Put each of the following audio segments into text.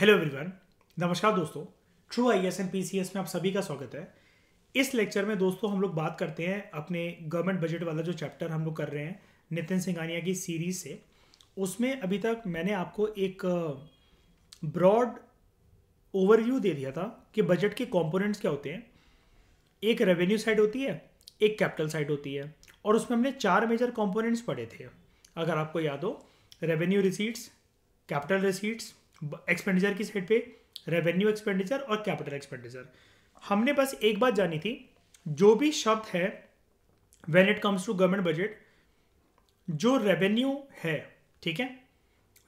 hello everyone नमस्कार दोस्तों true I S and P C S में आप सभी का स्वागत है इस लेक्चर में दोस्तों हम लोग बात करते हैं अपने गवर्नमेंट बजट वाला जो चैप्टर हम लोग कर रहे हैं नितिन सिंघानिया की सीरीज से उसमें अभी तक मैंने आपको एक ब्रॉड ओवरव्यू दे दिया था कि बजट के कॉम्पोनेंट्स क्या होते हैं एक रेवेन्यू साइड होती है एक कैपिटल साइड होती है और उसमें हमने चार मेजर कॉम्पोनेंट्स पढ़े थे अगर आपको याद हो revenue receipts capital receipts expenditure की साइड पे रेवेन्यू एक्सपेंडिचर और कैपिटल एक्सपेंडिचर हमने बस एक बात जानी थी जो भी शब्द है when it comes to government budget जो रेवेन्यू है ठीक है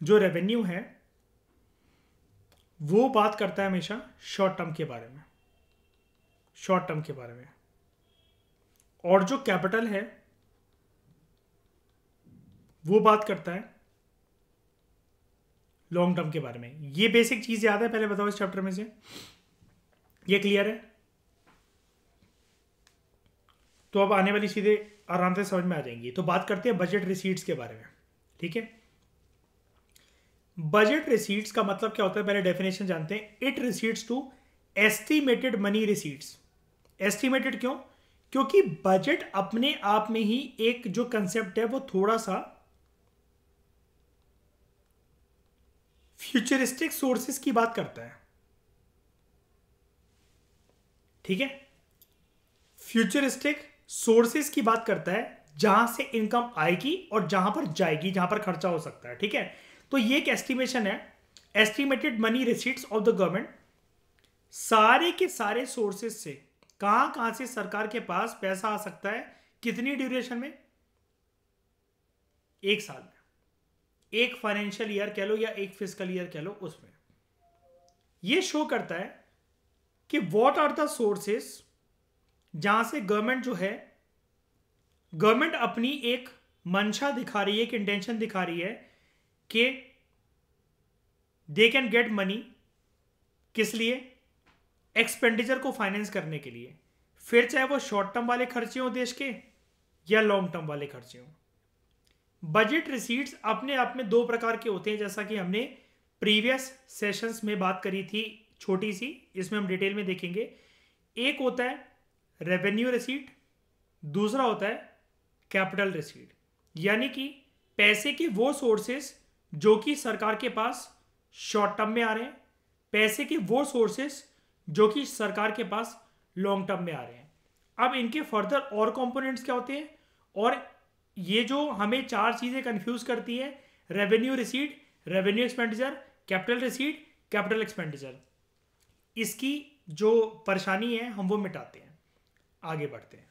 जो रेवेन्यू है वो बात करता है हमेशा शॉर्ट टर्म के बारे में शॉर्ट टर्म के बारे में और जो कैपिटल है वो बात करता है लॉन्ग टर्म के बारे में ये बेसिक चीज़ याद है पहले बताओ इस चैप्टर में से ये क्लियर है तो अब आने वाली चीजें आराम से समझ में आ जाएंगी तो बात करते हैं बजट रिसीट्स के बारे में ठीक है बजट रिसीट्स का मतलब क्या होता है पहले डेफिनेशन जानते हैं it receipts to estimated money receipts estimated क्यों क्योंकि बजट अपने आप में ही एक जो कंसेप्ट है वो थोड़ा सा फ्यूचरिस्टिक सोर्सेस की बात करता है ठीक है फ्यूचरिस्टिक सोर्सेस की बात करता है जहां से इनकम आएगी और जहां पर जाएगी जहां पर खर्चा हो सकता है ठीक है तो ये एक एस्टिमेशन है estimated money receipts of the government सारे के सारे सोर्सेज से कहां कहां से सरकार के पास पैसा आ सकता है कितनी ड्यूरेशन में एक साल में एक फाइनेंशियल ईयर कह लो या एक फिजिकल ईयर कह लो उसमें ये शो करता है कि व्हाट आर द सोर्सेस जहां से गवर्नमेंट जो है गवर्नमेंट अपनी एक मंशा दिखा रही है एक इंटेंशन दिखा रही है कि दे कैन गेट मनी किस लिए एक्सपेंडिचर को फाइनेंस करने के लिए फिर चाहे वो शॉर्ट टर्म वाले खर्चे हों देश के या लॉन्ग टर्म वाले खर्चे हों बजट रिसीट्स अपने आप में दो प्रकार के होते हैं जैसा कि हमने प्रीवियस सेशंस में बात करी थी छोटी सी इसमें हम डिटेल में देखेंगे एक होता है रेवेन्यू रिसीट दूसरा होता है कैपिटल रिसीट यानी कि पैसे के वो सोर्सेस जो कि सरकार के पास शॉर्ट टर्म में आ रहे हैं पैसे के वो सोर्सेस जो कि सरकार के पास लॉन्ग टर्म में आ रहे हैं अब इनके फर्दर और कंपोनेंट्स क्या होते हैं और ये जो हमें चार चीज़ें कंफ्यूज करती है revenue receipt revenue expenditure capital receipt capital expenditure इसकी जो परेशानी है हम वो मिटाते हैं आगे बढ़ते हैं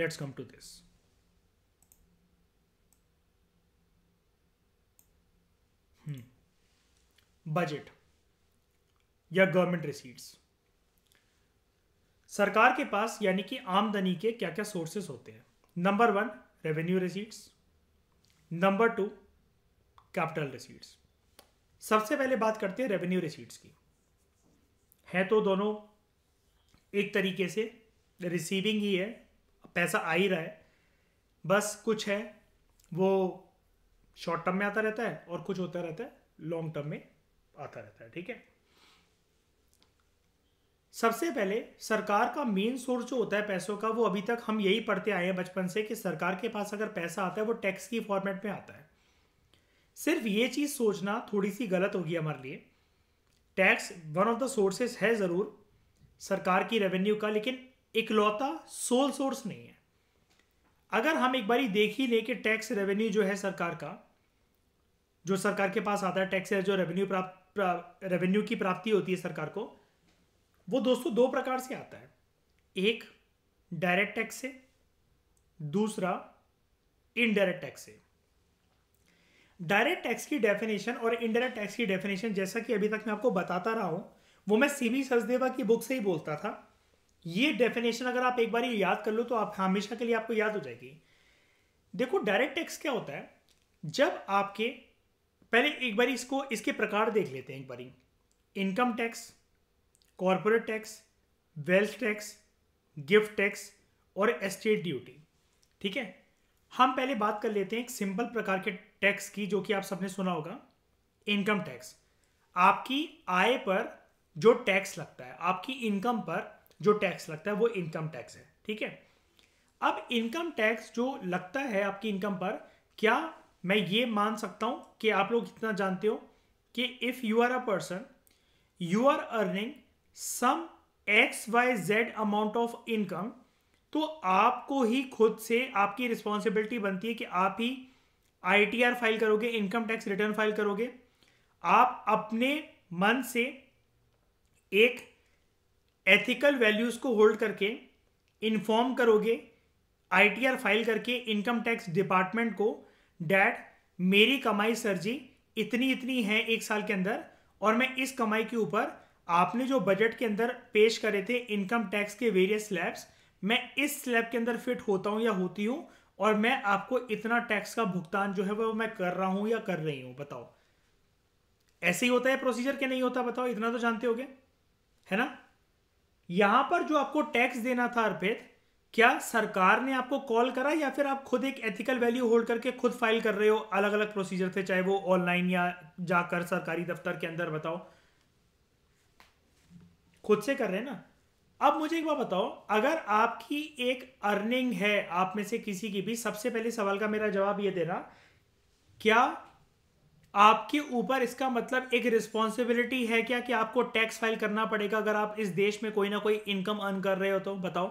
let's come to this budget या गवर्नमेंट रिसीट्स सरकार के पास यानी कि आमदनी के क्या क्या सोर्सेस होते हैं number one revenue receipts number two capital receipts सबसे पहले बात करते हैं रेवेन्यू रिसीट्स की है तो दोनों एक तरीके से रिसीविंग ही है पैसा आ ही रहा है बस कुछ है वो शॉर्ट टर्म में आता रहता है और कुछ होता रहता है लॉन्ग टर्म में आता रहता है ठीक है सबसे पहले सरकार का मेन सोर्स जो होता है पैसों का वो अभी तक हम यही पढ़ते आए हैं बचपन से कि सरकार के पास अगर पैसा आता है वो टैक्स की फॉर्मेट में आता है सिर्फ ये चीज़ सोचना थोड़ी सी गलत होगी हमारे लिए tax one of the sources है ज़रूर सरकार की रेवेन्यू का लेकिन इकलौता सोल सोर्स नहीं है अगर हम एक बार देख ही लें कि टैक्स रेवेन्यू जो है सरकार का जो सरकार के पास आता है टैक्स जो रेवेन्यू प्राप्त रेवेन्यू की प्राप्ति होती है सरकार को वो दोस्तों दो प्रकार से आता है एक डायरेक्ट टैक्स से दूसरा इनडायरेक्ट टैक्स से डायरेक्ट टैक्स की डेफिनेशन और इनडायरेक्ट टैक्स की डेफिनेशन जैसा कि अभी तक मैं आपको बताता रहा हूं वो मैं सीबी सचदेवा की बुक से ही बोलता था ये डेफिनेशन अगर आप एक बार याद कर लो तो आप हमेशा के लिए आपको याद हो जाएगी देखो डायरेक्ट टैक्स क्या होता है जब आपके पहले एक बार इसको इसके प्रकार देख लेते हैं एक बार income tax corporate tax wealth tax gift tax और एस्टेट ड्यूटी ठीक है हम पहले बात कर लेते हैं एक सिंपल प्रकार के टैक्स की जो कि आप सबने सुना होगा इनकम टैक्स आपकी आय पर जो टैक्स लगता है आपकी इनकम पर जो टैक्स लगता है वो इनकम टैक्स है ठीक है अब इनकम टैक्स जो लगता है आपकी इनकम पर क्या मैं ये मान सकता हूँ कि आप लोग इतना जानते हो कि if you are a person you are earning some X Y Z amount of income तो आपको ही खुद से आपकी रिस्पॉन्सिबिलिटी बनती है कि आप ही आई फाइल करोगे इनकम टैक्स रिटर्न फाइल करोगे आप अपने मन से एक एथिकल वैल्यूज़ को होल्ड करके इन्फॉर्म करोगे आई फाइल करके इनकम टैक्स डिपार्टमेंट को डैट मेरी कमाई सर जी इतनी इतनी है एक साल के अंदर और मैं इस कमाई के ऊपर आपने जो बजट के अंदर पेश करे थे इनकम टैक्स के वेरियस स्लैब्स मैं इस स्लैब के अंदर फिट होता हूं या होती हूं और मैं आपको इतना टैक्स का भुगतान जो है वो मैं कर रहा हूं या कर रही हूं बताओ ऐसे ही होता है प्रोसीजर के नहीं होता बताओ इतना तो जानते हो है ना यहां पर जो आपको टैक्स देना था अर्पित क्या सरकार ने आपको कॉल करा या फिर आप खुद एक एथिकल वैल्यू होल्ड करके खुद फाइल कर रहे हो अलग अलग प्रोसीजर थे चाहे वो ऑनलाइन या जाकर सरकारी दफ्तर के अंदर बताओ खुद से कर रहे हैं ना अब मुझे एक बार बताओ अगर आपकी एक अर्निंग है आप में से किसी की भी सबसे पहले सवाल का मेरा जवाब ये देना क्या आपके ऊपर इसका मतलब एक रिस्पॉन्सिबिलिटी है क्या कि आपको टैक्स फाइल करना पड़ेगा अगर आप इस देश में कोई ना कोई इनकम अर्न कर रहे हो तो बताओ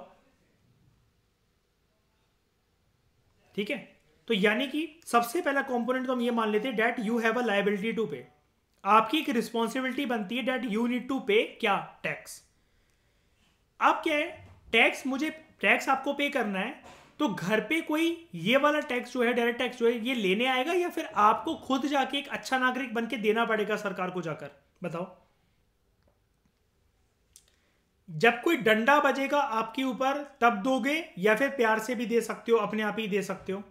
ठीक है तो यानी कि सबसे पहला कंपोनेंट तो हम ये मान लेते हैं that you have a liability to pay आपकी एक रिस्पॉन्सिबिलिटी बनती है डेट यू नीड टू पे क्या टैक्स आप क्या है टैक्स मुझे टैक्स आपको पे करना है तो घर पे कोई ये वाला टैक्स जो है डायरेक्ट टैक्स जो है ये लेने आएगा या फिर आपको खुद जाके एक अच्छा नागरिक बनके देना पड़ेगा सरकार को जाकर बताओ जब कोई डंडा बजेगा आपके ऊपर तब दोगे या फिर प्यार से भी दे सकते हो अपने आप ही दे सकते हो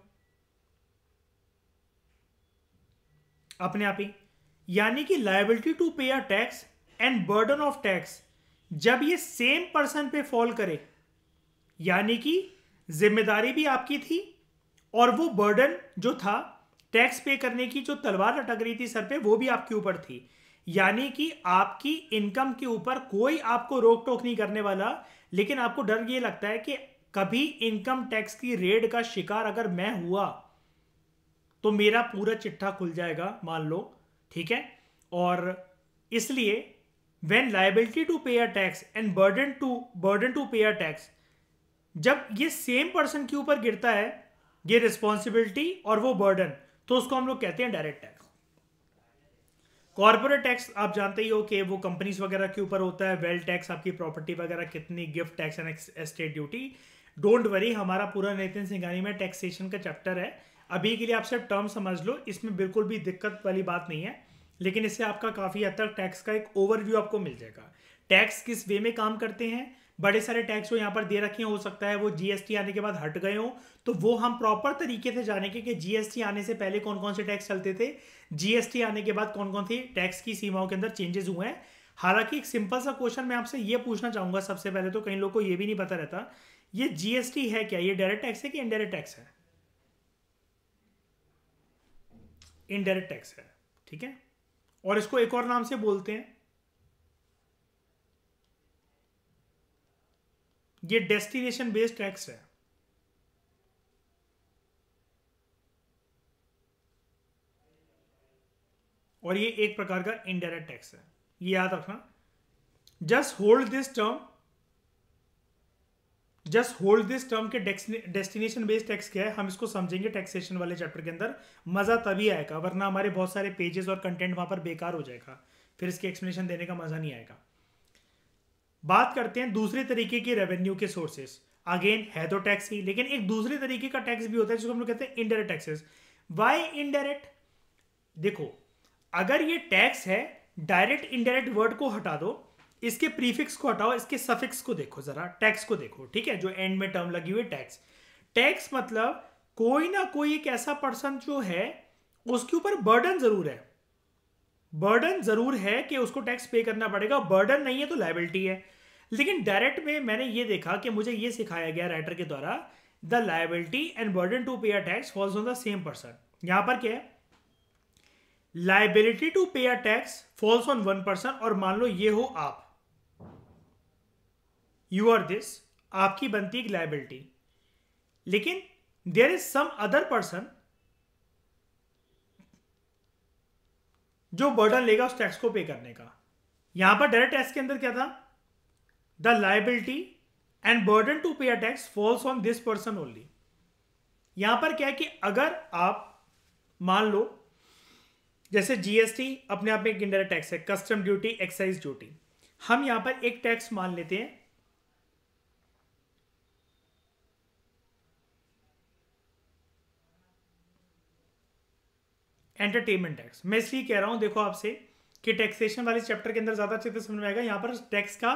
अपने आप ही यानी कि liability to pay a tax and burden of tax जब ये सेम पर्सन पे फॉल करे यानी कि जिम्मेदारी भी आपकी थी और वो बर्डन जो था टैक्स पे करने की जो तलवार अटक रही थी सर पे वो भी आपके ऊपर थी यानी कि आपकी इनकम के ऊपर कोई आपको रोक टोक नहीं करने वाला लेकिन आपको डर ये लगता है कि कभी इनकम टैक्स की रेड का शिकार अगर मैं हुआ तो मेरा पूरा चिट्ठा खुल जाएगा मान लो ठीक है और इसलिए when liability to pay are tax and burden to burden to pay are tax जब ये सेम पर्सन के ऊपर गिरता है ये रिस्पॉन्सिबिलिटी और वो बर्डन तो उसको हम लोग कहते हैं डायरेक्ट टैक्स कॉर्पोरेट टैक्स आप जानते ही हो कि वो कंपनीज वगैरह के ऊपर होता है वेल्थ टैक्स आपकी प्रॉपर्टी वगैरह कितनी gift tax and estate duty don't worry हमारा पूरा नितिन सिंघानी में टैक्सेशन का चैप्टर है अभी के लिए आप सिर्फ टर्म समझ लो इसमें बिल्कुल भी दिक्कत वाली बात नहीं है लेकिन इससे आपका काफ़ी हद तक टैक्स का एक ओवरव्यू आपको मिल जाएगा टैक्स किस वे में काम करते हैं बड़े सारे टैक्स जो यहाँ पर दे रखे हैं हो सकता है वो जीएसटी आने के बाद हट गए हो तो वो हम प्रॉपर तरीके से जाने के कि जीएसटी आने से पहले कौन कौन से टैक्स चलते थे जीएसटी आने के बाद कौन कौन सी टैक्स की सीमाओं के अंदर चेंजेस हुए हैं हालांकि एक सिंपल सा क्वेश्चन मैं आपसे ये पूछना चाहूंगा सबसे पहले तो कई लोग को ये भी नहीं पता रहता ये जीएसटी है क्या ये डायरेक्ट टैक्स है कि इनडायरेक्ट टैक्स है इनडायरेक्ट टैक्स है ठीक है और इसको एक और नाम से बोलते हैं ये डेस्टिनेशन बेस्ड टैक्स है और ये एक प्रकार का इनडायरेक्ट टैक्स है ये याद रखना just hold this term just hold this term के डेस्टिनेशन बेस्ड टैक्स क्या है हम इसको समझेंगे टैक्सेशन वाले चैप्टर के अंदर मज़ा तभी आएगा वरना हमारे बहुत सारे पेजेस और कंटेंट वहां पर बेकार हो जाएगा फिर इसकी एक्सप्लेनेशन देने का मज़ा नहीं आएगा बात करते हैं दूसरे तरीके के रेवेन्यू के सोर्सेस अगेन है तो टैक्स ही लेकिन एक दूसरे तरीके का टैक्स भी होता है जिसको हम लोग कहते हैं इनडायरेक्ट टैक्सेस वाई इनडायरेक्ट देखो अगर ये टैक्स है डायरेक्ट इनडायरेक्ट वर्ड को हटा दो इसके प्रीफिक्स को हटाओ इसके सफिक्स को देखो जरा टैक्स को देखो ठीक है जो एंड में टर्म लगी हुई टैक्स टैक्स मतलब कोई ना कोई एक ऐसा पर्सन जो है उसके ऊपर बर्डन जरूर है बर्डन जरूर है कि उसको टैक्स पे करना पड़ेगा बर्डन नहीं है तो लाइबिलिटी है लेकिन डायरेक्ट में मैंने ये देखा कि मुझे ये सिखाया गया राइटर के द्वारा the liability and burden to pay a tax falls on the same person यहां पर क्या है liability to pay a tax falls on one person और मान लो ये हो आप यू आर दिस आपकी बनती एक लाइबिलिटी लेकिन there is some other person जो बर्डन लेगा उस टैक्स को पे करने का यहां पर डायरेक्ट टैक्स के अंदर क्या था the liability and burden to pay a tax falls on this person only यहां पर क्या है कि अगर आप मान लो जैसे जीएसटी अपने आप में एक इंडायरेक्ट टैक्स है कस्टम ड्यूटी एक्साइज ड्यूटी हम यहां पर एक टैक्स मान लेते हैं एंटरटेनमेंट टैक्स मैं इसलिए कह रहा हूँ देखो आपसे कि टैक्सेशन वाले चैप्टर के अंदर ज़्यादा अच्छे से समझ में आएगा यहाँ पर टैक्स का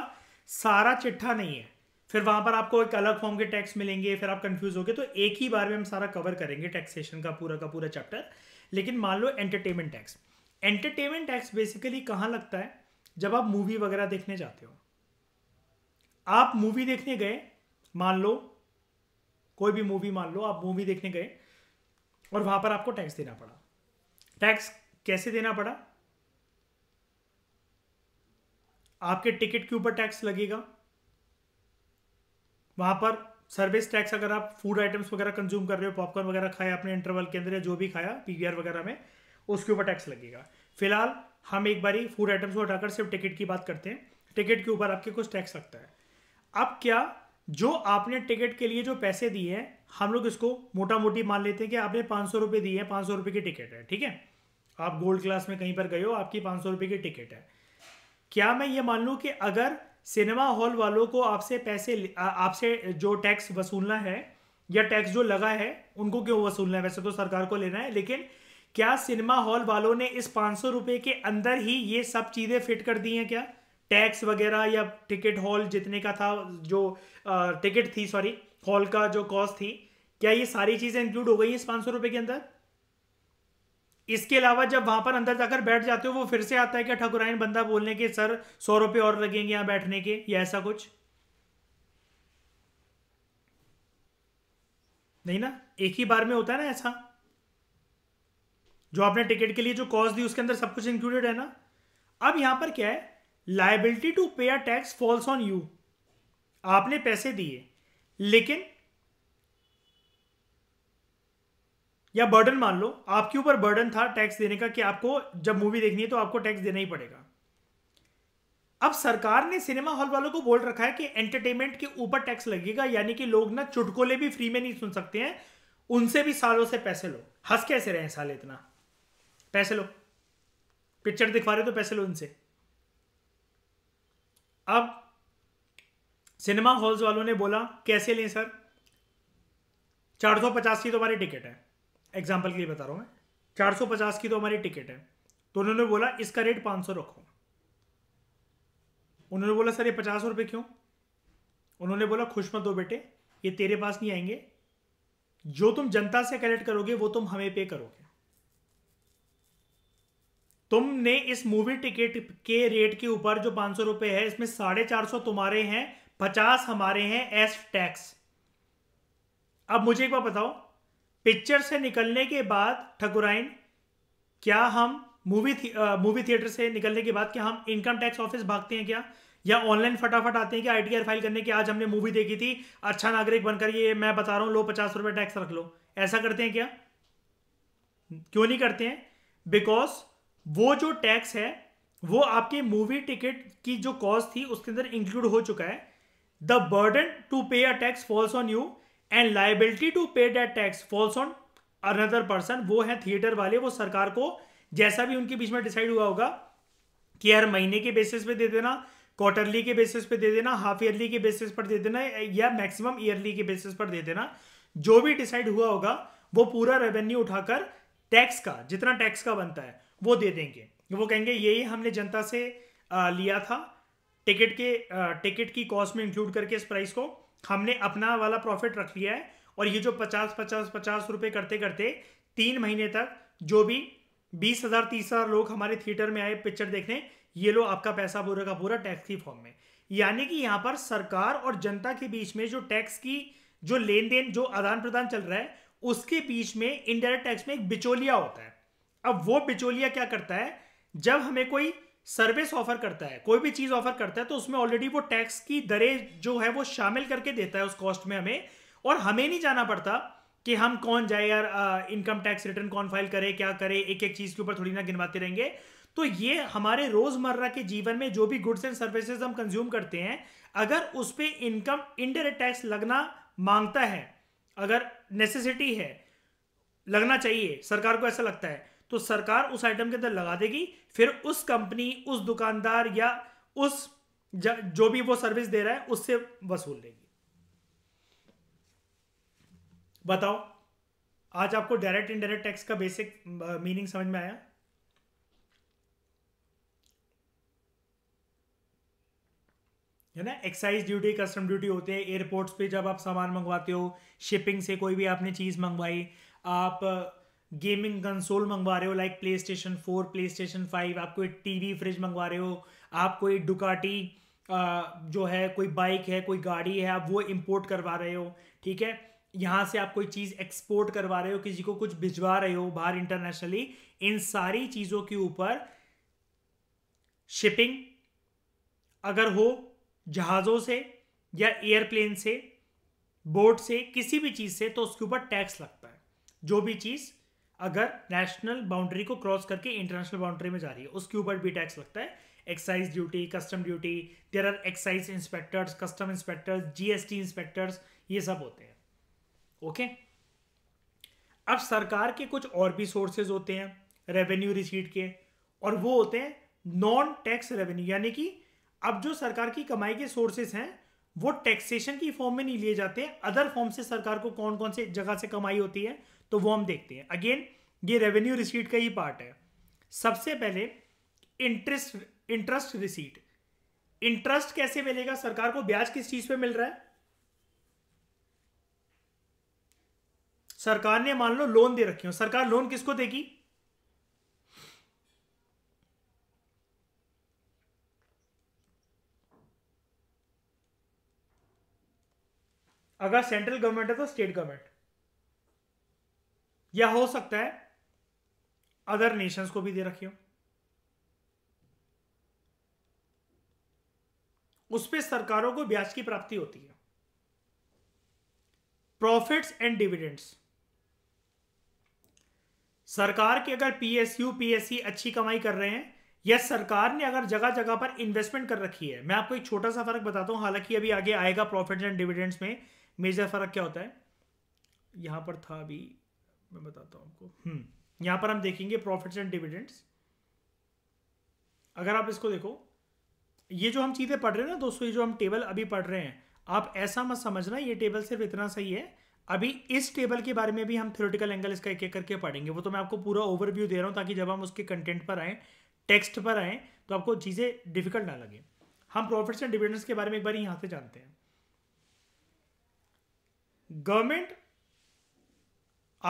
सारा चिट्ठा नहीं है फिर वहाँ पर आपको एक अलग फॉर्म के टैक्स मिलेंगे फिर आप कंफ्यूज होगे तो एक ही बार में हम सारा कवर करेंगे टैक्सेशन का पूरा का पूरा चैप्टर लेकिन मान लो entertainment tax entertainment tax basically कहाँ लगता है जब आप मूवी वगैरह देखने जाते हो आप मूवी देखने गए मान लो कोई भी मूवी मान लो आप मूवी देखने गए और वहां पर आपको टैक्स देना पड़ा टैक्स कैसे देना पड़ा आपके टिकट के ऊपर टैक्स लगेगा वहां पर सर्विस टैक्स अगर आप फूड आइटम्स वगैरह कंज्यूम कर रहे हो पॉपकॉर्न वगैरह खाए अपने इंटरवल के अंदर या जो भी खाया पीवीआर वगैरह में उसके ऊपर टैक्स लगेगा फिलहाल हम एक बार फूड आइटम्स को हटाकर सिर्फ टिकट की बात करते हैं टिकट के ऊपर आपके कुछ टैक्स लगता है अब क्या जो आपने टिकट के लिए जो पैसे दिए हैं हम लोग इसको मोटा मोटी मान लेते हैं कि आपने पांच सौ रुपए दिए हैं पांच सौ रुपए की टिकट है ठीक है आप गोल्ड क्लास में कहीं पर गए हो आपकी पाँच सौ की टिकट है क्या मैं ये मान लूँ कि अगर सिनेमा हॉल वालों को आपसे पैसे आपसे जो टैक्स वसूलना है या टैक्स जो लगा है उनको क्यों वसूलना है वैसे तो सरकार को लेना है लेकिन क्या सिनेमा हॉल वालों ने इस पाँच सौ के अंदर ही ये सब चीज़ें फिट कर दी हैं क्या टैक्स वगैरह या टिकट हॉल जितने का था जो टिकट थी सॉरी हॉल का जो कॉस्ट थी क्या ये सारी चीज़ें इंक्लूड हो गई इस पाँच सौ के अंदर इसके अलावा जब वहां पर अंदर जाकर बैठ जाते हो वो फिर से आता है क्या ठकुराइन बंदा बोलने के सर सौ रुपये और लगेंगे यहां बैठने के या ऐसा कुछ नहीं ना एक ही बार में होता है ना ऐसा जो आपने टिकट के लिए जो कॉस्ट दी उसके अंदर सब कुछ इंक्लूडेड है ना अब यहां पर क्या है liability to pay a tax falls on you आपने पैसे दिए लेकिन या बर्डन मान लो आपके ऊपर बर्डन था टैक्स देने का कि आपको जब मूवी देखनी है तो आपको टैक्स देना ही पड़ेगा अब सरकार ने सिनेमा हॉल वालों को बोल रखा है कि एंटरटेनमेंट के ऊपर टैक्स लगेगा यानी कि लोग ना चुटकुले भी फ्री में नहीं सुन सकते हैं उनसे भी सालों से पैसे लो हंस कैसे रहे हैं इतना पैसे लो पिक्चर दिखवा रहे तो पैसे लो उनसे अब सिनेमा हॉल्स वालों ने बोला कैसे लें सर चार सौ पचास की तुम्हारी टिकट है एग्जाम्पल के लिए बता रहा हूँ मैं चार सौ पचास की तो हमारी टिकट है तो उन्होंने बोला इसका रेट पाँच सौ रखो उन्होंने बोला सर ये पचास रुपये क्यों उन्होंने बोला खुश मत दो बेटे ये तेरे पास नहीं आएंगे जो तुम जनता से कलेक्ट करोगे वो तुम हमें पे करोगे तुमने इस मूवी टिकट के रेट के ऊपर जो पांच सौ रुपए है इसमें साढ़े चार सौ तुम्हारे हैं पचास हमारे हैं एस टैक्स अब मुझे एक बार बताओ पिक्चर से निकलने के बाद ठकुराइन क्या हम मूवी मूवी थिएटर से निकलने के बाद क्या हम इनकम टैक्स ऑफिस भागते हैं क्या या ऑनलाइन फटाफट आते हैं कि आईटीआर फाइल करने की आज हमने मूवी देखी थी अच्छा नागरिक बनकर ये मैं बता रहा हूं लो पचास रुपए टैक्स रख लो ऐसा करते हैं क्या क्यों नहीं करते हैं बिकॉज वो जो टैक्स है वो आपके मूवी टिकट की जो कॉस्ट थी उसके अंदर इंक्लूड हो चुका है the burden to pay a tax falls on you and liability to pay that tax falls on another person वो है थिएटर वाले वो सरकार को जैसा भी उनके बीच में डिसाइड हुआ होगा कि हर महीने के बेसिस पे दे देना क्वार्टरली के बेसिस पे दे देना हाफ ईयरली के बेसिस पर दे देना या मैक्सिमम ईयरली के बेसिस पर दे देना जो भी डिसाइड हुआ होगा वो पूरा रेवेन्यू उठाकर टैक्स का जितना टैक्स का बनता है वो दे देंगे वो कहेंगे यही हमने जनता से लिया था टिकट के टिकट की कॉस्ट में इंक्लूड करके इस प्राइस को हमने अपना वाला प्रॉफिट रख लिया है और ये जो पचास पचास पचास रुपये करते करते तीन महीने तक जो भी बीस हज़ार तीस हज़ार लोग हमारे थिएटर में आए पिक्चर देखने ये लो आपका पैसा पूरा का पूरा टैक्स की फॉर्म में यानी कि यहाँ पर सरकार और जनता के बीच में जो टैक्स की जो लेन देन जो आदान प्रदान चल रहा है उसके बीच में इनडायरेक्ट टैक्स में एक बिचौलिया होता है अब वो बिचौलिया क्या करता है जब हमें कोई सर्विस ऑफर करता है कोई भी चीज ऑफर करता है तो उसमें ऑलरेडी वो टैक्स की दरें जो है वो शामिल करके देता है उस कॉस्ट में हमें और हमें नहीं जाना पड़ता कि हम कौन जाए यार इनकम टैक्स रिटर्न कौन फाइल करे क्या करे एक एक चीज के ऊपर थोड़ी ना गिनवाते रहेंगे तो ये हमारे रोजमर्रा के जीवन में जो भी गुड्स एंड सर्विसेज हम कंज्यूम करते हैं अगर उस पर इनकम इनडायरेक्ट टैक्स लगना मांगता है अगर नेसेसिटी है लगना चाहिए सरकार को ऐसा लगता है तो सरकार उस आइटम के अंदर लगा देगी फिर उस कंपनी उस दुकानदार या उस जो भी वो सर्विस दे रहा है उससे वसूल लेगी बताओ आज आपको डायरेक्ट इनडायरेक्ट टैक्स का बेसिक मीनिंग समझ में आया है ना एक्साइज ड्यूटी कस्टम ड्यूटी होते हैं एयरपोर्ट्स पे जब आप सामान मंगवाते हो शिपिंग से कोई भी आपने चीज़ मंगवाई आप गेमिंग कंसोल मंगवा रहे हो like PlayStation four PlayStation five आपको कोई टीवी फ्रिज मंगवा रहे हो आप कोई डुकाटी जो है कोई बाइक है कोई गाड़ी है आप वो इम्पोर्ट करवा रहे हो ठीक है यहाँ से आप कोई चीज़ एक्सपोर्ट करवा रहे हो किसी को कुछ भिजवा रहे हो बाहर इंटरनेशनली इन सारी चीज़ों के ऊपर शिपिंग अगर हो जहाज़ों से या एयरप्लेन से बोट से किसी भी चीज़ से तो उसके ऊपर टैक्स लगता है जो भी चीज़ अगर नेशनल बाउंड्री को क्रॉस करके इंटरनेशनल बाउंड्री में जा रही है उसके ऊपर भी टैक्स लगता है excise duty custom duty there are excise inspectors custom inspectors GST inspectors ये सब होते हैं ओके अब सरकार के कुछ और भी सोर्सेज होते हैं रेवेन्यू रिसीट के और वो होते हैं नॉन टैक्स रेवेन्यू यानी कि अब जो सरकार की कमाई के सोर्सेज हैं वो टैक्सेशन की फॉर्म में नहीं लिए जाते हैं अदर फॉर्म से सरकार को कौन कौन से जगह से कमाई होती है तो वो हम देखते हैं अगेन ये रेवेन्यू रिसीट का ही पार्ट है सबसे पहले इंटरेस्ट इंटरेस्ट रिसीट इंटरेस्ट कैसे मिलेगा सरकार को ब्याज किस चीज पे मिल रहा है सरकार ने मान लो लोन दे रखी हो सरकार लोन किसको देगी अगर सेंट्रल गवर्नमेंट है तो स्टेट गवर्नमेंट या हो सकता है अदर नेशंस को भी दे रखे हो उस पर सरकारों को ब्याज की प्राप्ति होती है प्रॉफिट्स एंड डिविडेंड्स सरकार के अगर पीएसयू पीएससी अच्छी कमाई कर रहे हैं या सरकार ने अगर जगह जगह पर इन्वेस्टमेंट कर रखी है मैं आपको एक छोटा सा फर्क बताता हूं हालांकि अभी आगे आएगा प्रॉफिट्स एंड डिविडेंड्स में मेजर फर्क क्या होता है यहां पर था अभी मैं बताता हूँ आपको हम्म यहाँ पर हम देखेंगे प्रॉफिट्स एंड डिविडेंड्स अगर आप इसको देखो ये जो हम चीज़ें पढ़ रहे हैं ना दोस्तों ये जो हम टेबल अभी पढ़ रहे हैं आप ऐसा मत समझना ये टेबल सिर्फ इतना सही है अभी इस टेबल के बारे में भी हम थ्योरेटिकल एंगल इसका एक एक करके पढ़ेंगे वो तो मैं आपको पूरा ओवरव्यू दे रहा हूँ ताकि जब हम उसके कंटेंट पर आएँ टेक्स्ट पर आएँ तो आपको चीज़ें डिफिकल्ट ना लगे हम प्रॉफिट्स एंड डिविडेंड्स के बारे में एक बार यहाँ से जानते हैं गवर्नमेंट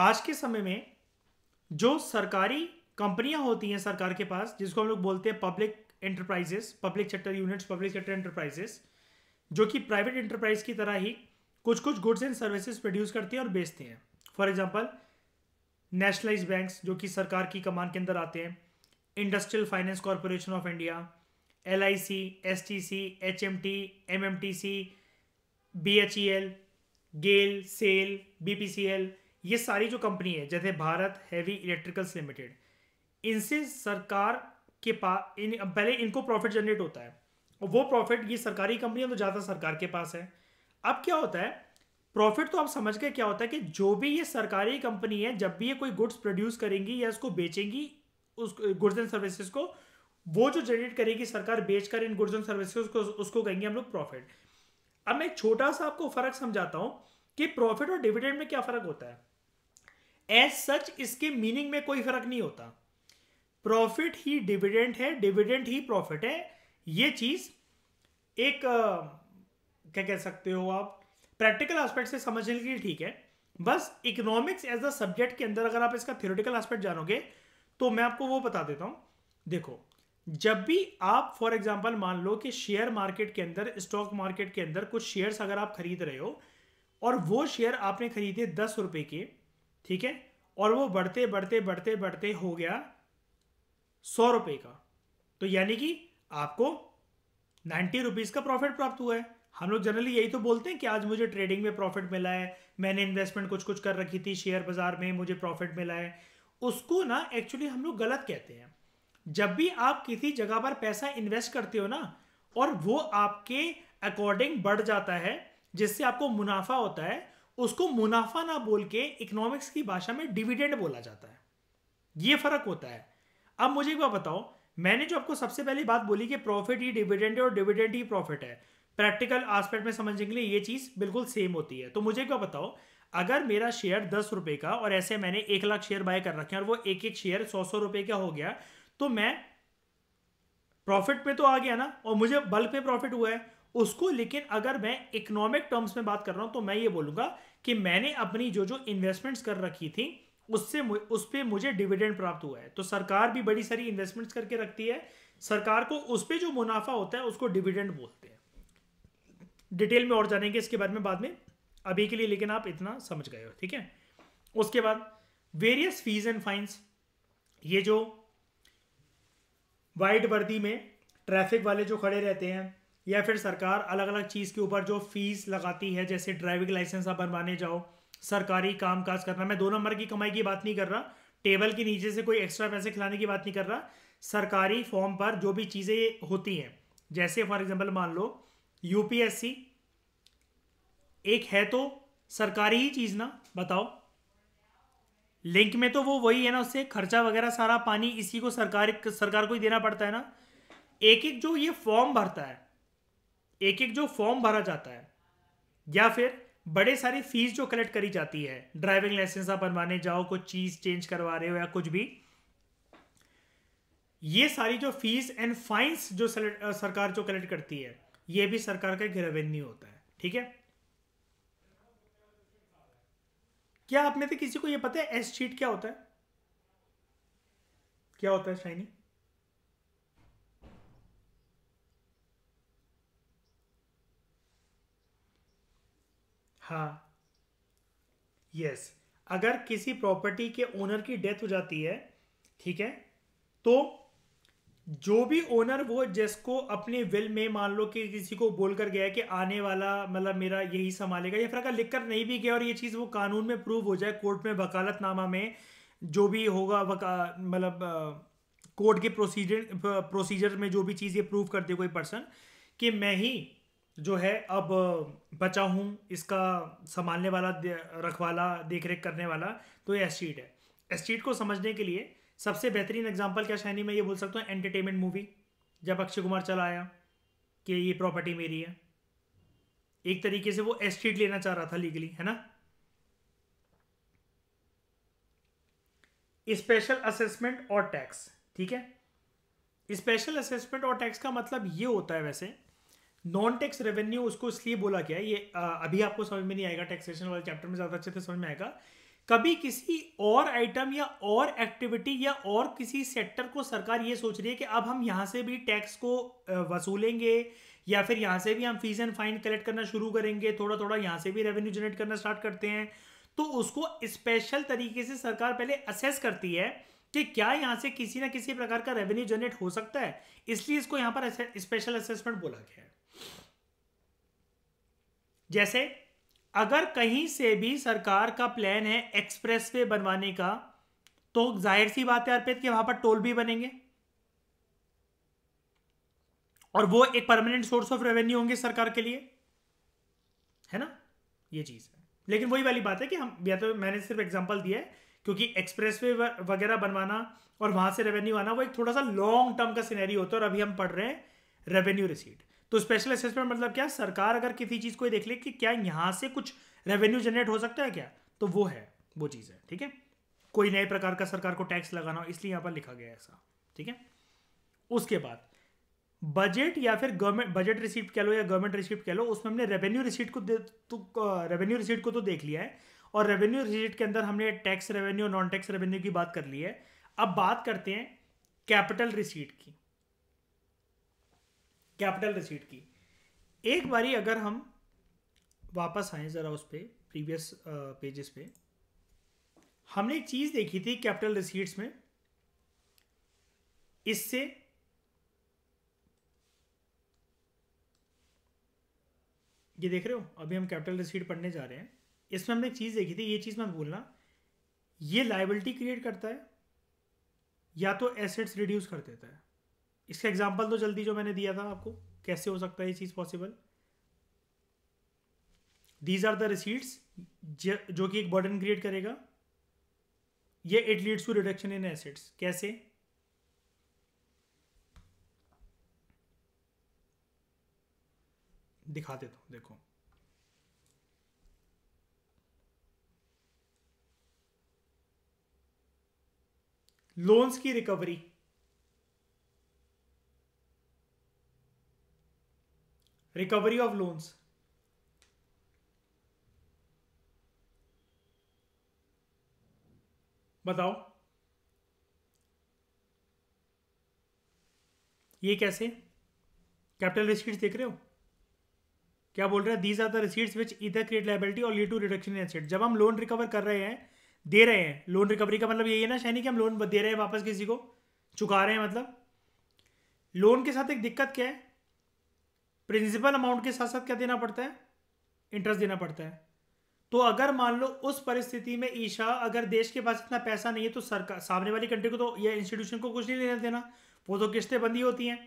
आज के समय में जो सरकारी कंपनियां होती हैं सरकार के पास जिसको हम लोग बोलते हैं public enterprises public sector units public sector enterprises जो कि प्राइवेट एंटरप्राइज की तरह ही कुछ कुछ गुड्स एंड सर्विसेज प्रोड्यूस करती हैं और बेचते हैं फॉर एग्जाम्पल नेशनलाइज बैंक्स जो कि सरकार की कमान के अंदर आते हैं industrial finance corporation of India L I C S T C H M T M M T C B H E L GAIL SAIL B P C L ये सारी जो कंपनी है जैसे भारत हैवी इलेक्ट्रिकल्स लिमिटेड इनसे सरकार के पास इन पहले इनको प्रॉफिट जनरेट होता है और वो प्रॉफिट ये सरकारी कंपनी है तो ज़्यादा सरकार के पास है अब क्या होता है प्रॉफिट तो आप समझ के क्या होता है कि जो भी ये सरकारी कंपनी है जब भी ये कोई गुड्स प्रोड्यूस करेंगी या इसको बेचेंगी उस गुड्स एंड सर्विसेज को वो जो जनरेट करेगी सरकार बेचकर इन गुड्स एंड सर्विसेज को उसको कहेंगे हम लोग प्रॉफिट अब मैं एक छोटा सा आपको फर्क समझाता हूँ कि प्रॉफिट और डिविडेंड में क्या फर्क होता है एज सच इसके मीनिंग में कोई फर्क नहीं होता प्रॉफिट ही डिविडेंट है डिविडेंट ही प्रॉफिट है ये चीज एक क्या कह सकते हो आप प्रैक्टिकल एस्पेक्ट से समझने के लिए ठीक है बस इकोनॉमिक्स एज अ सब्जेक्ट के अंदर अगर आप इसका थियोरिटिकल एस्पेक्ट जानोगे तो मैं आपको वो बता देता हूं देखो जब भी आप फॉर एग्जाम्पल मान लो कि शेयर मार्केट के अंदर स्टॉक मार्केट के अंदर कुछ शेयर्स अगर आप खरीद रहे हो और वो शेयर आपने खरीदे दस रुपए के ठीक है और वो बढ़ते बढ़ते बढ़ते बढ़ते हो गया सौ रुपए का तो यानी कि आपको नाइन्टी रुपीज़ का प्रॉफिट प्राप्त हुआ है हम लोग जनरली यही तो बोलते हैं कि आज मुझे ट्रेडिंग में प्रॉफिट मिला है मैंने इन्वेस्टमेंट कुछ कुछ कर रखी थी शेयर बाजार में मुझे प्रॉफिट मिला है उसको ना एक्चुअली हम लोग गलत कहते हैं जब भी आप किसी जगह पर पैसा इन्वेस्ट करते हो ना और वो आपके अकॉर्डिंग बढ़ जाता है जिससे आपको मुनाफा होता है उसको मुनाफा ना बोल के इकोनॉमिक्स की भाषा में डिविडेंड बोला जाता है ये फर्क होता है अब मुझे एक बार बताओ मैंने जो आपको सबसे पहली बात बोली कि प्रॉफिट ही डिविडेंड है और डिविडेंड ही प्रॉफिट है प्रैक्टिकल आस्पेक्ट में समझने के लिए ये चीज बिल्कुल सेम होती है तो मुझे क्या बताओ अगर मेरा शेयर दस रुपए का और ऐसे मैंने एक लाख शेयर बाय कर रखे और वो एक एक शेयर सौ सौ रुपए का हो गया तो मैं प्रॉफिट पे तो आ गया ना और मुझे बल्क में प्रॉफिट हुआ है उसको लेकिन अगर मैं इकोनॉमिक टर्म्स में बात कर रहा हूं तो मैं ये बोलूंगा कि मैंने अपनी जो जो इन्वेस्टमेंट्स कर रखी थी उससे उस पर मुझे डिविडेंड प्राप्त हुआ है तो सरकार भी बड़ी सारी इन्वेस्टमेंट्स करके रखती है सरकार को उस पर जो मुनाफा होता है उसको डिविडेंड बोलते हैं डिटेल में और जानेंगे इसके बारे में बाद में अभी के लिए लेकिन आप इतना समझ गए हो ठीक है उसके बाद वेरियस फीस एंड फाइन्स ये जो वाइट वर्दी में ट्रैफिक वाले जो खड़े रहते हैं या फिर सरकार अलग अलग चीज़ के ऊपर जो फीस लगाती है जैसे ड्राइविंग लाइसेंस आप बनवाने जाओ सरकारी काम काज करना मैं दो नंबर की कमाई की बात नहीं कर रहा टेबल के नीचे से कोई एक्स्ट्रा पैसे खिलाने की बात नहीं कर रहा सरकारी फॉर्म पर जो भी चीज़ें होती हैं जैसे फॉर एग्जाम्पल मान लो यूपीएससी एक है तो सरकारी ही चीज़ ना बताओ लिंक में तो वो वही है ना उससे खर्चा वगैरह सारा पानी इसी को सरकारी सरकार को ही देना पड़ता है ना एक एक जो ये फॉर्म भरता है एक एक जो फॉर्म भरा जाता है या फिर बड़े सारी फीस जो कलेक्ट करी जाती है ड्राइविंग लाइसेंस आप बनवाने जाओ कुछ चीज़ चेंज करवा रहे हो या कुछ भी ये सारी जो फीस एंड फाइंस जो सरकार जो कलेक्ट करती है ये भी सरकार का एक रेवेन्यू होता है ठीक है क्या आप में से किसी को ये पता है एस चीट क्या होता है क्या होता है शाइनी हाँ यस अगर किसी प्रॉपर्टी के ओनर की डेथ हो जाती है ठीक है तो जो भी ओनर वो जिसको अपने विल में मान लो कि किसी को बोलकर गया कि आने वाला मतलब मेरा यही संभालेगा या फिर अगर लिखकर नहीं भी गया और ये चीज़ वो कानून में प्रूव हो जाए कोर्ट में वकालतनामा में जो भी होगा मतलब कोर्ट के प्रोसीजर प्रोसीजर में जो भी चीज़ ये प्रूव कर दे कोई पर्सन कि मैं ही जो है अब बचा हूँ इसका संभालने वाला रखवाला देख रेख करने वाला तो ये एस्टीड है एस्टीड को समझने के लिए सबसे बेहतरीन एग्जाम्पल क्या शायनी मैं ये बोल सकता हूँ एंटरटेनमेंट मूवी जब अक्षय कुमार चला आया कि ये प्रॉपर्टी मेरी है एक तरीके से वो एस्टीड लेना चाह रहा था लीगली है ना स्पेशल असेसमेंट और टैक्स ठीक है स्पेशल असेसमेंट और टैक्स का मतलब ये होता है वैसे नॉन टैक्स रेवेन्यू उसको इसलिए बोला गया ये अभी आपको समझ में नहीं आएगा टैक्सेशन वाले चैप्टर में ज़्यादा अच्छे से समझ में आएगा कभी किसी और आइटम या और एक्टिविटी या और किसी सेक्टर को सरकार ये सोच रही है कि अब हम यहाँ से भी टैक्स को वसूलेंगे या फिर यहाँ से भी हम फीस एंड फाइन कलेक्ट करना शुरू करेंगे थोड़ा थोड़ा यहाँ से भी रेवेन्यू जनरेट करना स्टार्ट करते हैं तो उसको स्पेशल तरीके से सरकार पहले असेस करती है कि क्या यहाँ से किसी ना किसी प्रकार का रेवेन्यू जनरेट हो सकता है इसलिए इसको यहाँ पर स्पेशल असेसमेंट बोला गया है जैसे अगर कहीं से भी सरकार का प्लान है एक्सप्रेस वे बनवाने का तो जाहिर सी बात है अर्पित कि वहां पर टोल भी बनेंगे और वो एक परमानेंट सोर्स ऑफ रेवेन्यू होंगे सरकार के लिए है ना ये चीज है लेकिन वही वाली बात है कि हम या तो मैंने सिर्फ एग्जांपल दिया है क्योंकि एक्सप्रेस वे वगैरह बनवाना और वहां से रेवेन्यू आना वो एक थोड़ा सा लॉन्ग टर्म का सिनेरियो होता है और अभी हम पढ़ रहे हैं रेवेन्यू रिसीट तो स्पेशल असेसमेंट मतलब क्या सरकार अगर किसी चीज़ को देख ले कि क्या यहां से कुछ रेवेन्यू जनरेट हो सकता है क्या तो वो है वो चीज़ है ठीक है कोई नए प्रकार का सरकार को टैक्स लगाना हो इसलिए यहां पर लिखा गया है ऐसा ठीक है उसके बाद बजट या फिर गवर्नमेंट बजट रिसीप्ट कह लो या गवर्नमेंट रिसीप्ट कह लो उसमें हमने रेवेन्यू रिसीट को तो रेवेन्यू रिसीट को तो देख लिया है और रेवेन्यू रिसीट के अंदर हमने tax revenue non tax revenue की बात कर ली है अब बात करते हैं कैपिटल रिसीट की कैपिटल रिसीट की एक बारी अगर हम वापस आए ज़रा उस पर प्रीवियस पेजेस पे हमने एक चीज़ देखी थी कैपिटल रिसीट्स में इससे ये देख रहे हो अभी हम कैपिटल रिसीट पढ़ने जा रहे हैं इसमें हमने एक चीज़ देखी थी ये चीज़ मत भूलना ये लाइबिलिटी क्रिएट करता है या तो एसेट्स रिड्यूस कर देता है इसका एग्जाम्पल तो जल्दी जो मैंने दिया था आपको कैसे हो सकता है ये चीज़ possible these are the receipts जो कि एक बर्डन क्रिएट करेगा ये it leads to reduction in assets कैसे दिखा देता हूं देखो लोन्स की रिकवरी रिकवरी ऑफ लोन्स बताओ ये कैसे कैपिटल रिसीट्स देख रहे हो क्या बोल रहे हैं these are the receipts which इधर क्रिएट लाइबिलिटी और lead to reduction in asset जब हम लोन रिकवर कर रहे हैं दे रहे हैं लोन रिकवरी का मतलब यही है ना शायनी कि हम लोन दे रहे हैं वापस किसी को चुका रहे हैं मतलब लोन के साथ एक दिक्कत क्या है प्रिंसिपल अमाउंट के साथ साथ क्या देना पड़ता है इंटरेस्ट देना पड़ता है तो अगर मान लो उस परिस्थिति में ईशा अगर देश के पास इतना पैसा नहीं है तो सरकार सामने वाली कंट्री को तो या इंस्टीट्यूशन को कुछ नहीं लेना देना वो तो किस्तें बंदी होती हैं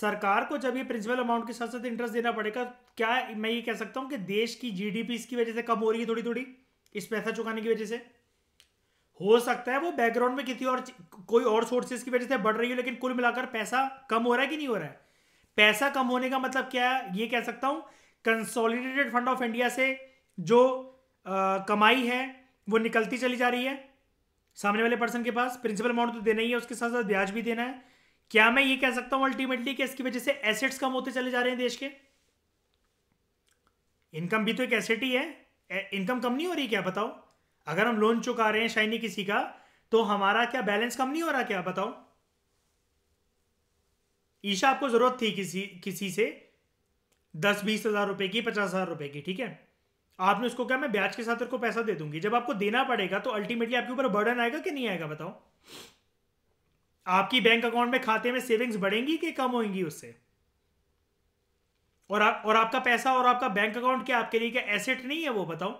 सरकार को जब ये प्रिंसिपल अमाउंट के साथ साथ इंटरेस्ट देना पड़ेगा क्या मैं ये कह सकता हूँ कि देश की जीडीपी इसकी वजह से कम हो रही है थोड़ी थोड़ी इस पैसा चुकाने की वजह से हो सकता है वो बैकग्राउंड में किसी और कोई और सोर्सेज की वजह से बढ़ रही हो लेकिन कुल मिलाकर पैसा कम हो रहा है कि नहीं हो रहा है पैसा कम होने का मतलब क्या है ये कह सकता हूं कंसोलिडेटेड फंड ऑफ इंडिया से जो आ, कमाई है वो निकलती चली जा रही है सामने वाले पर्सन के पास प्रिंसिपल अमाउंट तो देना ही है उसके साथ साथ ब्याज भी देना है क्या मैं ये कह सकता हूं अल्टीमेटली कि इसकी वजह से एसेट्स कम होते चले जा रहे हैं देश के इनकम भी तो एक एसेट ही है इनकम कम नहीं हो रही क्या बताओ अगर हम लोन चुका रहे हैं शाइनी किसी का तो हमारा क्या बैलेंस कम नहीं हो रहा क्या बताओ ईशा आपको ज़रूरत थी किसी किसी से दस बीस हज़ार रुपए की पचास हज़ार रुपए की ठीक है आपने उसको क्या मैं ब्याज के साथ को पैसा दे दूंगी जब आपको देना पड़ेगा तो अल्टीमेटली आपके ऊपर बर्डन आएगा कि नहीं आएगा बताओ आपकी बैंक अकाउंट में खाते में सेविंग्स बढ़ेंगी कि कम होंगी उससे और आ, और आपका पैसा और आपका बैंक अकाउंट क्या आपके लिए क्या एसेट नहीं है वो बताओ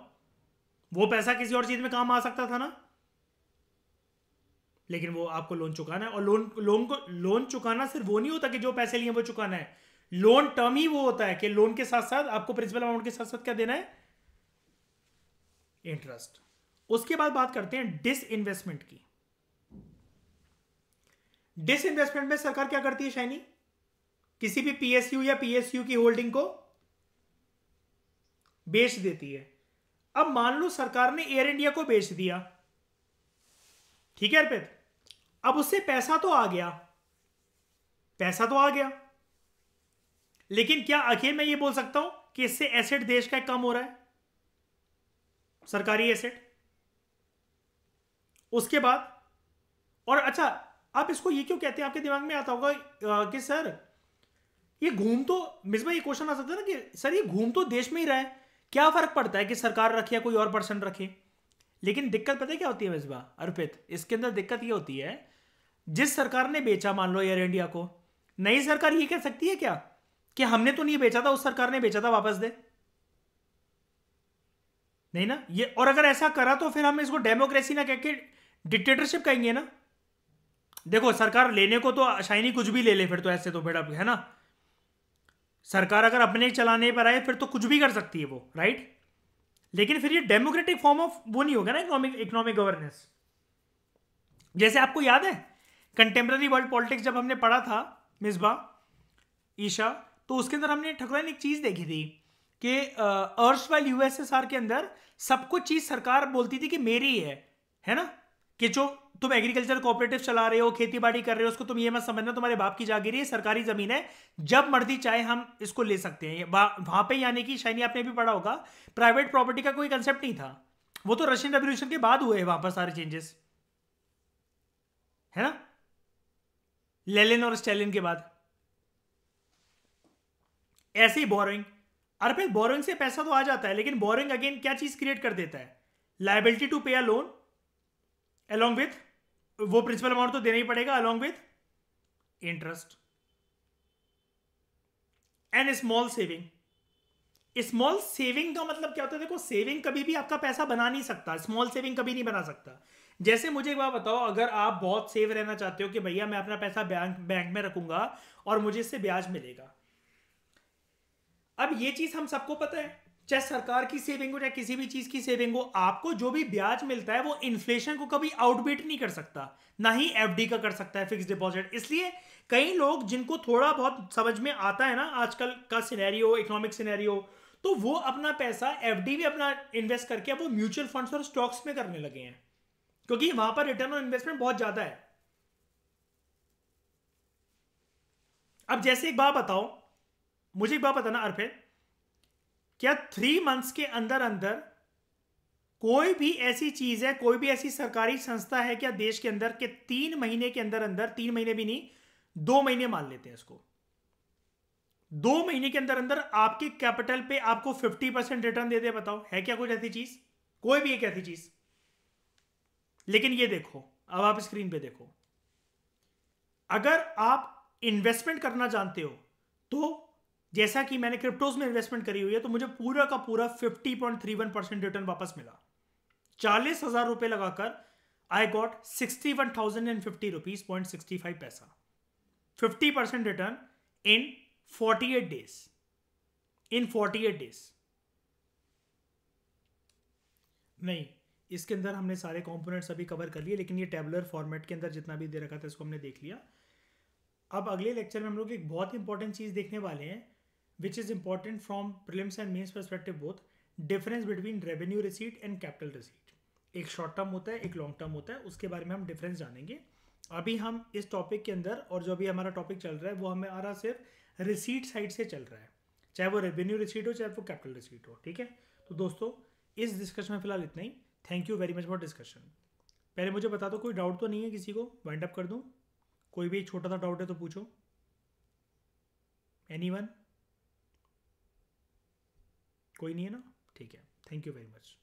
वो पैसा किसी और चीज़ में काम आ सकता था ना लेकिन वो आपको लोन चुकाना है और लोन लोन को लोन चुकाना सिर्फ वो नहीं होता कि जो पैसे लिए वो चुकाना है लोन टर्म ही वो होता है कि लोन के साथ साथ आपको प्रिंसिपल अमाउंट के साथ साथ क्या देना है इंटरेस्ट उसके बाद बात करते हैं डिस इन्वेस्टमेंट की डिस इन्वेस्टमेंट में सरकार क्या करती है शाइनी किसी भी पीएसयू या पीएसयू की होल्डिंग को बेच देती है अब मान लो सरकार ने एयर इंडिया को बेच दिया ठीक है अर्पित अब उससे पैसा तो आ गया पैसा तो आ गया लेकिन क्या आखिर मैं ये बोल सकता हूं कि इससे एसेट देश का कम हो रहा है सरकारी एसेट उसके बाद और अच्छा आप इसको ये क्यों कहते हैं आपके दिमाग में आता होगा कि सर ये घूम तो मिसबा ये क्वेश्चन आ सकता है ना कि सर ये घूम तो देश में ही रहा है क्या फर्क पड़ता है कि सरकार रखे या कोई और पर्सन रखे लेकिन दिक्कत पता है क्या होती है मिसबा अर्पित इसके अंदर दिक्कत ये होती है जिस सरकार ने बेचा मान लो एयर इंडिया को नई सरकार ये कह सकती है क्या कि हमने तो नहीं बेचा था उस सरकार ने बेचा था वापस दे नहीं ना ये और अगर ऐसा करा तो फिर हम इसको डेमोक्रेसी ना कह के डिक्टेटरशिप कहेंगे ना देखो सरकार लेने को तो शाइनी कुछ भी ले ले फिर तो ऐसे तो फिर है ना सरकार अगर अपने चलाने पर आए फिर तो कुछ भी कर सकती है वो राइट लेकिन फिर ये डेमोक्रेटिक फॉर्म ऑफ वो नहीं होगा ना इकोनॉमिक इकोनॉमिक गवर्नेंस जैसे आपको याद है कंटेम्प्रेरी वर्ल्ड पॉलिटिक्स जब हमने पढ़ा था मिसबा ईशा तो उसके अंदर हमने ने एक चीज़ देखी थी कि अर्स वाइल यूएसएसआर के अंदर सब कुछ चीज़ सरकार बोलती थी कि मेरी है है ना कि जो तुम एग्रीकल्चर कोऑपरेटिव चला रहे हो खेती बाड़ी कर रहे हो उसको तुम ये मत समझना तुम्हारे बाप की जागीर है सरकारी जमीन है जब मर्जी चाहे हम इसको ले सकते हैं वहां पे यानी कि शाइनी आपने भी पढ़ा होगा प्राइवेट प्रॉपर्टी का कोई कंसेप्ट नहीं था वो तो रशियन रेवोल्यूशन के बाद हुए हैं वहां पर सारे चेंजेस है ना लेलिन और स्टेलिन के बाद ऐसे ही बोरोइंग अर्पित बोरिंग से पैसा तो आ जाता है लेकिन बोरिंग अगेन क्या चीज क्रिएट कर देता है liability to pay a loan along with वो प्रिंसिपल अमाउंट तो देना ही पड़ेगा along with interest and small saving small saving का मतलब क्या होता है देखो सेविंग कभी भी आपका पैसा बना नहीं सकता स्मॉल सेविंग कभी नहीं बना सकता जैसे मुझे एक बार बताओ अगर आप बहुत सेफ रहना चाहते हो कि भैया मैं अपना पैसा बैंक बैंक में रखूंगा और मुझे इससे ब्याज मिलेगा अब ये चीज हम सबको पता है चाहे सरकार की सेविंग हो चाहे किसी भी चीज की सेविंग हो आपको जो भी ब्याज मिलता है वो इन्फ्लेशन को कभी आउटबीट नहीं कर सकता ना ही एफ का कर सकता है फिक्स डिपॉजिट इसलिए कई लोग जिनको थोड़ा बहुत समझ में आता है ना आजकल का सिनेरियो इकोनॉमिक सिनेरियो तो वो अपना पैसा एफडी भी अपना इन्वेस्ट करके अब वो म्यूचुअल फंड्स और स्टॉक्स में करने लगे हैं क्योंकि वहां पर रिटर्न ऑन इन्वेस्टमेंट बहुत ज्यादा है अब जैसे एक बात बताओ मुझे एक बात बताना अर्फे क्या थ्री मंथ्स के अंदर अंदर कोई भी ऐसी चीज है कोई भी ऐसी सरकारी संस्था है क्या देश के अंदर के तीन महीने के अंदर अंदर तीन महीने भी नहीं दो महीने मान लेते हैं इसको दो महीने के अंदर अंदर आपके कैपिटल पे आपको 50 परसेंट रिटर्न दे दे बताओ है क्या कुछ ऐसी चीज कोई भी एक ऐसी चीज लेकिन ये देखो अब आप स्क्रीन पे देखो अगर आप इन्वेस्टमेंट करना जानते हो तो जैसा कि मैंने क्रिप्टोज में इन्वेस्टमेंट करी हुई है तो मुझे पूरा का पूरा 50.31 परसेंट रिटर्न वापस मिला चालीस हजार रुपए लगाकर I got sixty one thousand and fifty rupees point sixty five paisa fifty percent return in forty eight days in forty eight days नहीं इसके अंदर हमने सारे कॉम्पोनेंट्स अभी कवर कर लिए लेकिन ये टेबलर फॉर्मेट के अंदर जितना भी दे रखा था इसको हमने देख लिया अब अगले लेक्चर में हम लोग एक बहुत इंपॉर्टेंट चीज़ देखने वाले हैं which is important from prelims and mains perspective both difference between revenue receipt and capital receipt एक शॉर्ट टर्म होता है एक लॉन्ग टर्म होता है उसके बारे में हम डिफरेंस जानेंगे अभी हम इस टॉपिक के अंदर और जो भी हमारा टॉपिक चल रहा है वो हमें आ रहा सिर्फ रिसीट साइड से चल रहा है चाहे वो रेवेन्यू रिसीट हो चाहे वो कैपिटल रिसीट हो ठीक है तो दोस्तों इस डिस्कशन में फिलहाल इतना ही thank you very much for discussion पहले मुझे बता दो कोई डाउट तो नहीं है किसी को वाइंड अप कर दूँ कोई भी छोटा सा डाउट है तो पूछो एनी वन कोई नहीं है ना ठीक है थैंक यू वेरी मच